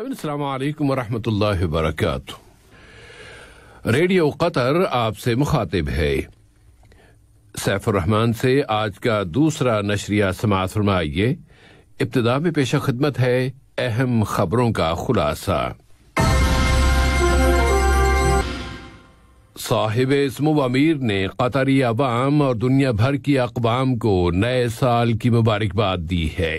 radio Qatar आपसे मुखातिब है सैफुररहमान से आज का दूसरा नशरिया समाज फरमाइए इब्तदा में पेशा खिदमत है अहम खबरों का खुलासा साहिब इसम अमीर ने कतरी अवाम और दुनिया भर की अकवाम को नए साल की मुबारकबाद दी है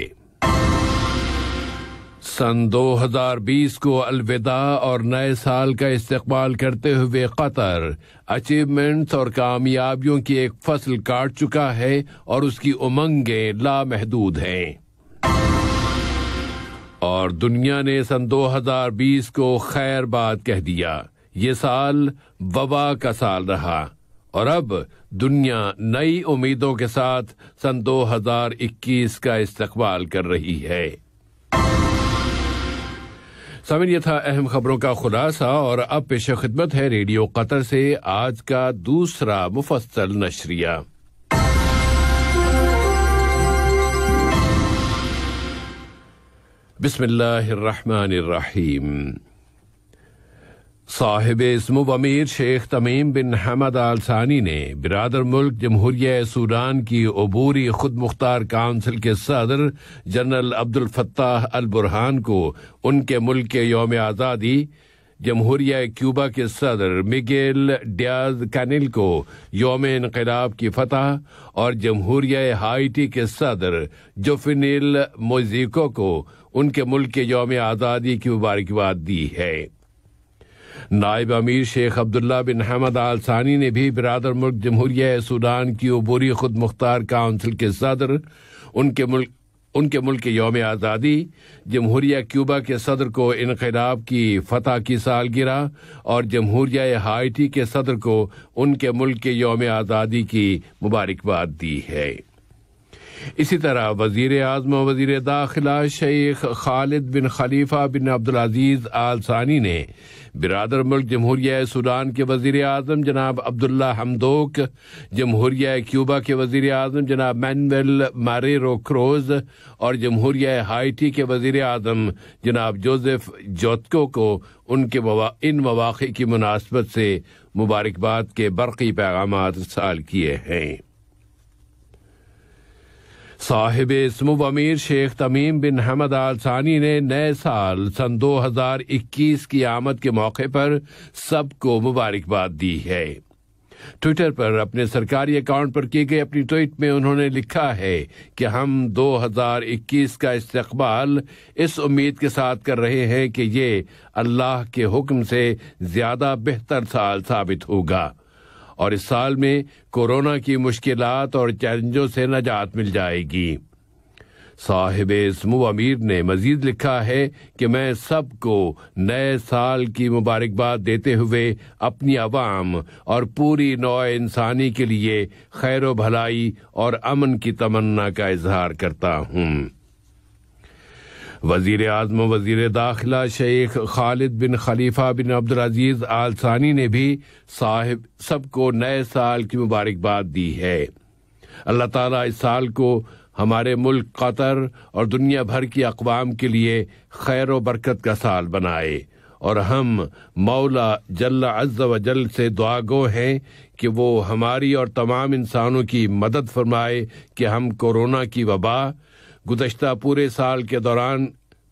सन 2020 को अलविदा और नए साल का इस्तेमाल करते हुए कतर अचीवमेंट्स और कामयाबियों की एक फसल काट चुका है और उसकी उमंगें लामहदूद हैं और दुनिया ने सन 2020 को खैर बात कह दिया ये साल वबा का साल रहा और अब दुनिया नई उम्मीदों के साथ सन 2021 का इस्तकबाल कर रही है सामिन ये था अहम खबरों का खुलासा और अब पेश खिदमत है रेडियो कतर से आज का दूसरा मुफसल नशरिया बिस्मिल्लाहिर्रहमानिर्रहीम साहिब इसम अमीर शेख तमीम बिन हमद सानी ने बिरदर मुल्क जमहूरिया सूडान की अबूरी खुद मुख्तार काउंसिल के सदर जनरल अब्दुल्फत्ताह अल बुरहान को उनके मुल्क के योम आज़ादी जमहूरिया क्यूबा के सदर मिगेल डियाज कैनिल को योम इनकलाब की फतह और जमहूरिया हाइटी के सदर जोफिनिल मोजिको को उनके मुल्क के योम आज़ादी की मुबारकबाद दी है नायब अमीर शेख अब्दुल्ला बिन हमद आल सानी ने भी बिरादर मुल्क जमहूरिया सूडान की अबूरी खुद मुख्तार काउंसिल के सदर उनके मुल्क उनके मुल्क योम आज़ादी जमहूरिया क्यूबा के सदर को इनकलाब की फतह की सालगिरह और जमहूरिया हाइटी के सदर को उनके मुल्क के योम आज़ादी की मुबारकबाद दी है इसी तरह वजीर अजम वजीर दाखिला शेख खालिद बिन खलीफा बिन अब्दुलज़ीज़ आल सानी ने बिरदर मुल्क जमहूरिया सूडान के वजीर अजम जनाब अब्दुल्ला हमदोक जमहूरिया क्यूबा के वजीर अजम जनाब मैनवेल मारेरो क्रोज और जमहूरिया हाइटी के वजीर अजम जनाब जोजेफ जोतको को उनके इन मौाक़े की मुनासबत से मुबारकबाद के बरक़ी पैगाम साल किए हैं साहिब इसम अमीर शेख तमीम बिन हमद आल सानी ने नए साल सन 2021 की आमद के मौके पर सबको मुबारकबाद दी है ट्विटर पर अपने सरकारी अकाउंट पर की गई अपनी ट्वीट में उन्होंने लिखा है कि हम 2021 का इस्तकबाल इस उम्मीद के साथ कर रहे हैं कि ये अल्लाह के हुक्म से ज़्यादा बेहतर साल साबित होगा और इस साल में कोरोना की मुश्किल और चैलेंजों से नजात मिल जाएगी साहिब इसमो अमीर ने मजीद लिखा है कि मैं सबको नए साल की मुबारकबाद देते हुए अपनी आवाम और पूरी नौ इंसानी के लिए खैर भलाई और अमन की तमन्ना का इजहार करता हूँ वजीर आजम वजीर दाखिला शेख खालिद बिन खलीफा बिन अब्दुलज़ीज़ आल सानी ने भी साहिब सबको नए साल की मुबारकबाद दी है अल्लाह ताला इस साल को हमारे मुल्क कतर और दुनिया भर की अकवाम के लिए खैर बरकत का साल बनाए और हम मौला जल्ला अज्ज व जल से दुआगो हैं कि वो हमारी और तमाम इंसानों की मदद फरमाए कि हम कोरोना की वबा गुजशत पूरे साल के दौरान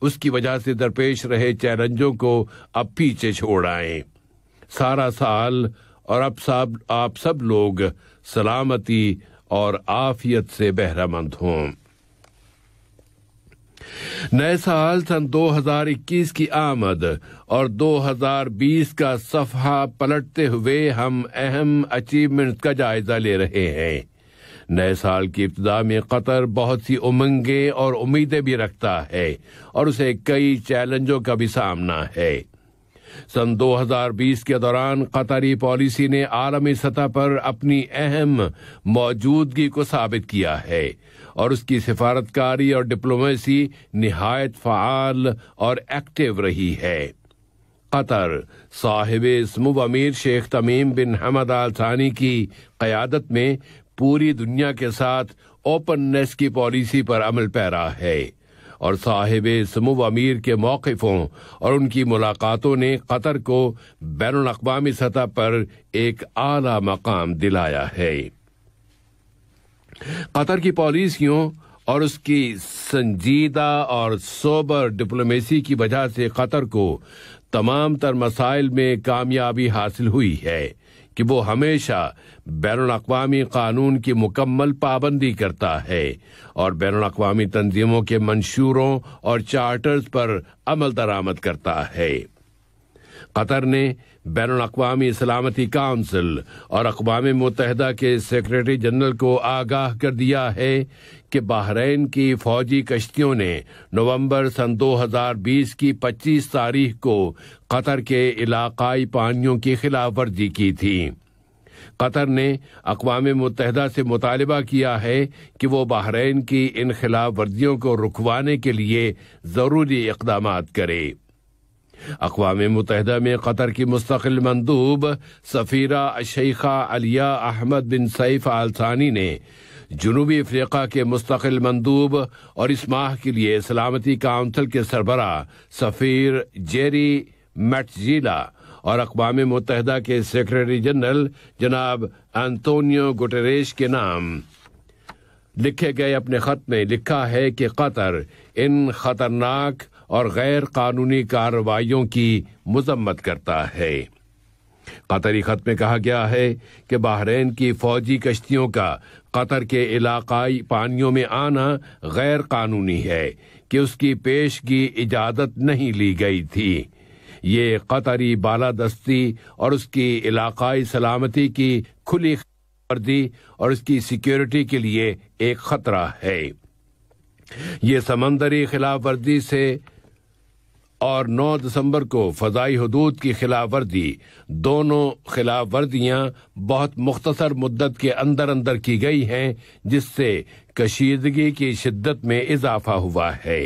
उसकी वजह से दरपेश रहे चैलेंजों को अब पीछे छोड़ आए सारा साल और अब सब आप सब लोग सलामती और आफियत से बहरामंद हों नए साल सन 2021 की आमद और 2020 का सफहा पलटते हुए हम अहम अचीवमेंट का जायजा ले रहे हैं नए साल की इब्तदा में कतर बहुत सी उमंगें और उम्मीदें भी रखता है और उसे कई चैलेंजों का भी सामना है सन 2020 के दौरान कतरी पॉलिसी ने आलमी सतह पर अपनी अहम मौजूदगी को साबित किया है और उसकी सिफारतकारी और डिप्लोमेसी नहायत फ़ाल और एक्टिव रही है कतर साहिब इसम अमीर शेख तमीम बिन हमद आल थानी की क़्यादत में पूरी दुनिया के साथ ओपननेस की पॉलिसी पर अमल पैरा है और साहिब समूह अमीर के मौकफों और उनकी मुलाकातों ने कतर को बैन अवी सतह पर एक आला मकाम दिलाया है कतर की पॉलिसियों और उसकी संजीदा और सोबर डिप्लोमेसी की वजह से कतर को तमाम तर मसाइल में कामयाबी हासिल हुई है कि वो हमेशा बैन अवी कानून की मुकम्मल पाबंदी करता है और बैन अवी तंजीमों के मंशूरों और चार्टर्स पर अमल दरामद करता है कतर ने बैन अवी सलामती काउंसिल और अकवा मुतहदा के सेक्रेटरी जनरल को आगाह कर दिया है कि बहरीन की फौजी कश्तियों ने नवंबर सन 2020 की 25 तारीख को कतर के इलाकाई पानियों की खिलाफ वर्जी की थी कतर ने अकवा मुतहदा से मुतालबा किया है कि वो बहरीन की इन खिलाफ वर्जियों को रुकवाने के लिए ज़रूरी इकदाम करे अकवा मुतहद में कतर की मुस्तकिल मंदूब सफ़ीरा शेखा अलिया अहमद बिन सैफ आलसानी ने जुनूबी अफ्रीका के मुस्तकिल मंदूब और इस माह के लिए सलामती काउंसिल के सरबरा सफ़ीर जेरी मैटजीला और अकवा मुत के सेक्रेटरी जनरल जनाब एंतोनियो गुटरेश के नाम लिखे गए अपने ख़त में लिखा है कि कतर इन ख़तरनाक और गैर कानूनी कार्रवाइयों की मजम्मत करता है कतरी खत में कहा गया है कि बहरीन की फौजी कश्तियों का कतर के इलाकाई पानियों में आना गैर कानूनी है कि उसकी पेश की इजाजत नहीं ली गई थी ये कतरी बालादस्ती और उसकी इलाकाई सलामती की खुली वर्दी और उसकी सिक्योरिटी के लिए एक खतरा है ये समंदरी खिलाफ वर्जी से और 9 दिसंबर को फ़जाई हदूद की खिलाफ वर्जी दोनों खिलाफ वर्दियां बहुत मुख्तसर मुद्दत के अंदर अंदर की गई हैं जिससे कशीदगी की शिद्दत में इजाफा हुआ है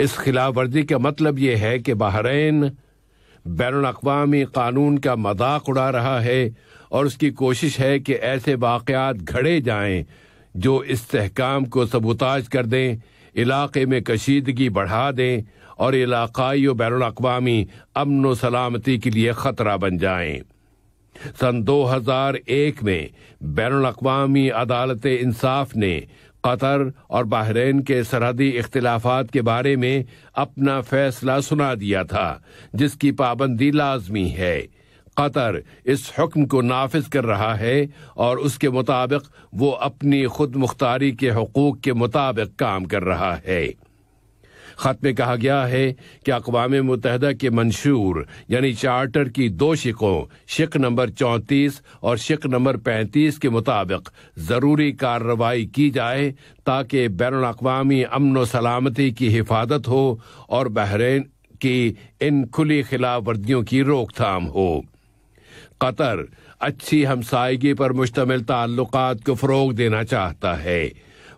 इस खिलाफ वर्जी का मतलब यह है कि बहरीन बैन अवी कानून का मजाक उड़ा रहा है और उसकी कोशिश है कि ऐसे वाकयात घड़े जाएं जो इस इसकाम को सबूताज कर दें इलाके में कशीदगी बढ़ा दें और इलाकाई और बैन अवी अमन सलामती के लिए खतरा बन जाए सन दो हजार एक में बैन अवी अदालत इंसाफ ने कतर और बहरीन के सरहदी इख्तलाफात के बारे में अपना फैसला सुना दिया था जिसकी पाबंदी लाजमी है कतर इस हुक्म को नाफिज कर रहा है और उसके मुताबिक वो अपनी खुद मुख्तारी के हकूक के मुताबिक काम कर रहा है ख़त में कहा गया है कि अकवा मुतहदा के मंशूर यानी चार्टर की दो शिकों शिक नंबर चौंतीस और शिक नंबर पैंतीस के मुताबिक ज़रूरी कार्रवाई की जाए ताकि बैन अवी अमन व सलामती की हिफाजत हो और बहरीन की इन खुली खिलाफ वर्जियों की रोकथाम हो कतर अच्छी हमसायगी पर मुश्तमिल ताल्लुक को फ़रोग देना चाहता है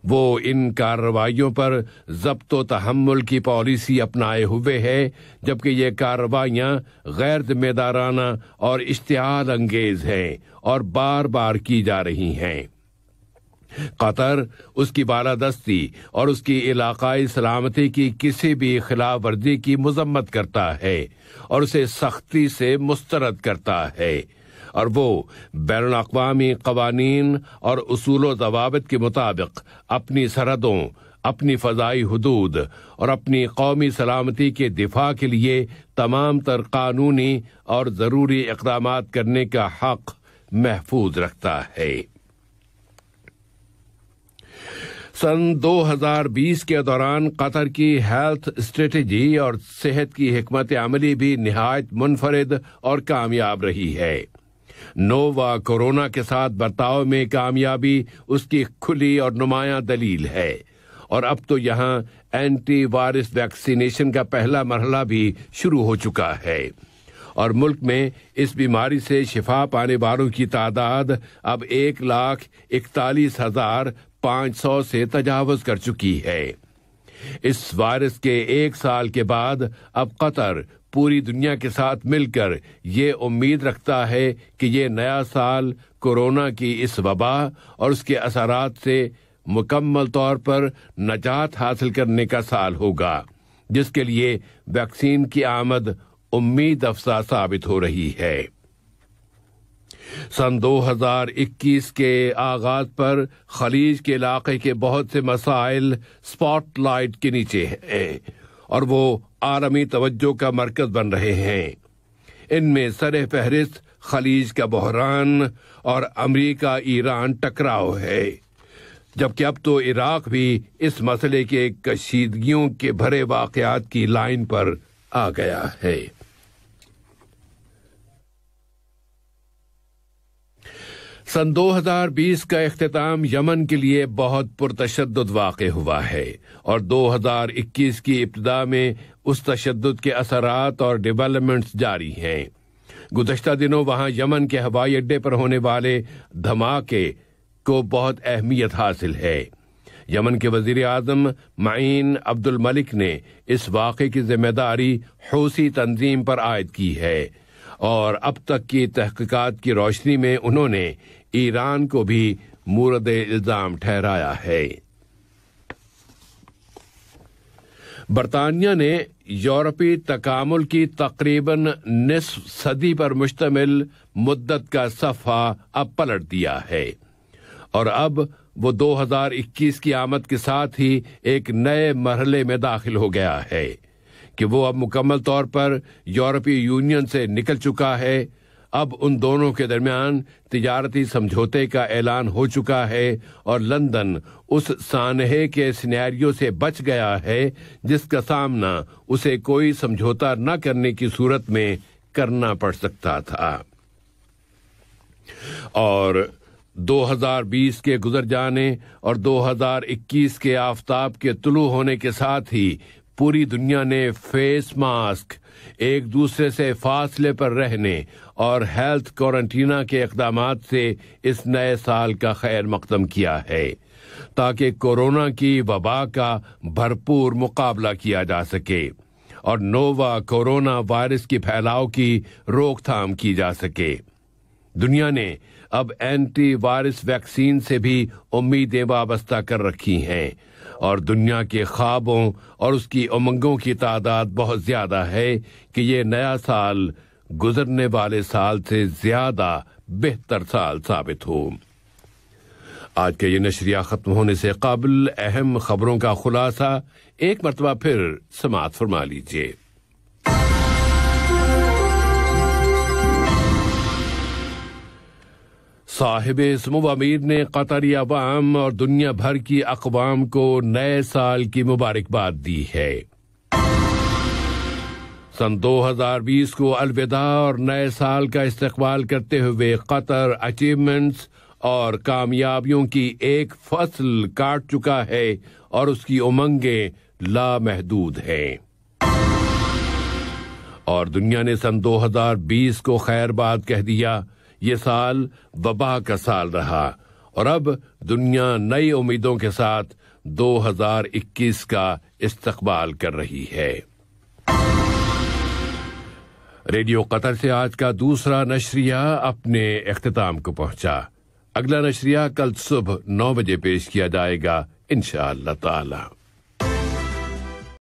वो इन कार्रवाइयों पर जब्त तहमुल की पॉलिसी अपनाए हुए है जबकि ये कार्रवाइयाँ गैर जिम्मेदाराना और इश्तहार अंगेज हैं और बार बार की जा रही हैं कतर उसकी बालादस्ती और उसकी इलाकाई सलामती की किसी भी खिलाफ वर्जी की मजम्मत करता है और उसे सख्ती से मुस्तरद करता है और वो बैरून अवी कवानीन और असूल जवाबत के मुताबिक अपनी सरहदों अपनी फ़जाई हदूद और अपनी कौमी सलामती के दिफा के लिए तमाम तर कानूनी और ज़रूरी इकदाम करने का हक महफूज रखता है सन 2020 के दौरान कतर की हेल्थ स्ट्रेटजी और सेहत की हमत अमली भी नहायत मुनफरद और कामयाब रही है नोवा कोरोना के साथ बर्ताव में कामयाबी उसकी खुली और नुमाया दलील है और अब तो यहाँ एंटी वायरस वैक्सीनेशन का पहला मरहला भी शुरू हो चुका है और मुल्क में इस बीमारी से शिफा पाने वालों की तादाद अब एक लाख इकतालीस हजार पाँच सौ से तजावज कर चुकी है इस वायरस के एक साल के बाद अब कतर पूरी दुनिया के साथ मिलकर ये उम्मीद रखता है कि ये नया साल कोरोना की इस वबा और उसके असर से मुकम्मल तौर पर नजात हासिल करने का साल होगा जिसके लिए वैक्सीन की आमद उम्मीद अफसा साबित हो रही है सन 2021 के आगाज पर खलीज के इलाके के बहुत से मसाइल स्पॉटलाइट के नीचे हैं और वो आलमी तवज्जो का मरकज बन रहे हैं इनमें सर फहरिस्त खलीज का बहरान और अमरीका ईरान टकराव है जबकि अब तो इराक भी इस मसले के कशीदगियों के भरे वाकयात की लाइन पर आ गया है सन 2020 का अख्ताम यमन के लिए बहुत पुरतशद वाक़ हुआ है और 2021 की इब्तदा में उस तशद के असरात और डेवलपमेंट्स जारी हैं गुजशत दिनों वहां यमन के हवाई अड्डे पर होने वाले धमाके को बहुत अहमियत हासिल है यमन के वजीर अजम माइन अब्दुल मलिक ने इस वाक़े की जिम्मेदारी हौसी तंजीम पर आयद की है और अब तक की तहकीकात की रोशनी में उन्होंने ईरान को भी मुरद इल्ज़ाम ठहराया है बरतानिया ने यूरोपी तकामुल की तकरीबन निसफ सदी पर मुश्तमिल मुद्दत का सफ़ा अब पलट दिया है और अब वो 2021 की आमद के साथ ही एक नए मरहले में दाखिल हो गया है कि वो अब मुकम्मल तौर पर यूरोपीय यूनियन से निकल चुका है अब उन दोनों के दरमियान तिजारती समझौते का ऐलान हो चुका है और लंदन उस सानहे के सिनेरियो से बच गया है जिसका सामना उसे कोई समझौता न करने की सूरत में करना पड़ सकता था और 2020 के गुजर जाने और 2021 के आफ्ताब के तुलू होने के साथ ही पूरी दुनिया ने फेस मास्क एक दूसरे से फासले पर रहने और हेल्थ क्वारंटीना के इकदाम से इस नए साल का खैर मकदम किया है ताकि कोरोना की वबा का भरपूर मुकाबला किया जा सके और नोवा कोरोना वायरस के फैलाव की रोकथाम की जा सके दुनिया ने अब एंटी वायरस वैक्सीन से भी उम्मीदें वाबस्ता कर रखी हैं और दुनिया के ख्वाबों और उसकी उमंगों की तादाद बहुत ज़्यादा है कि ये नया साल गुजरने वाले साल से ज़्यादा बेहतर साल साबित हो आज के ये नशरिया ख़त्म होने से कबल अहम खबरों का खुलासा एक मरतबा फिर समात फरमा लीजिए साहिब इसम अमीर ने कतरी अवाम और दुनिया भर की अकवाम को नए साल की मुबारकबाद दी है सन 2020 को अलविदा और नए साल का इस्तेवाल करते हुए कतर अचीवमेंट्स और कामयाबियों की एक फसल काट चुका है और उसकी उमंगें लामहदूद हैं और दुनिया ने सन 2020 को खैरबाद कह दिया ये साल वबा का साल रहा और अब दुनिया नई उम्मीदों के साथ 2021 का इस्तकबाल कर रही है रेडियो कतर से आज का दूसरा नशरिया अपने अख्ताम को पहुंचा अगला नशरिया कल सुबह नौ बजे पेश किया जाएगा इन ताला